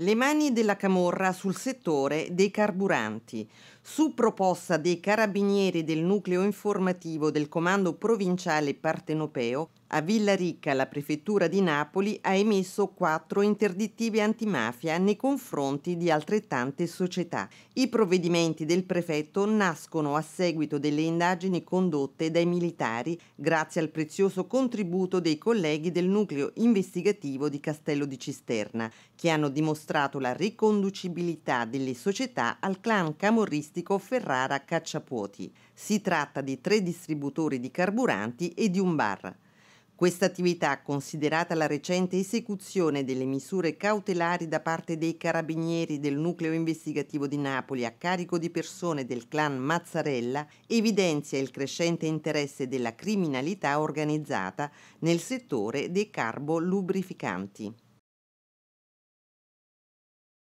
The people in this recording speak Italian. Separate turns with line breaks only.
Le mani della Camorra sul settore dei carburanti. Su proposta dei carabinieri del nucleo informativo del comando provinciale partenopeo, a Villa Ricca la prefettura di Napoli ha emesso quattro interdittivi antimafia nei confronti di altrettante società. I provvedimenti del prefetto nascono a seguito delle indagini condotte dai militari grazie al prezioso contributo dei colleghi del nucleo investigativo di Castello di Cisterna, che hanno dimostrato la riconducibilità delle società al clan camorristico Ferrara Cacciapuoti. Si tratta di tre distributori di carburanti e di un bar. Questa attività, considerata la recente esecuzione delle misure cautelari da parte dei carabinieri del nucleo investigativo di Napoli a carico di persone del clan Mazzarella, evidenzia il crescente interesse della criminalità organizzata nel settore dei carbolubrificanti.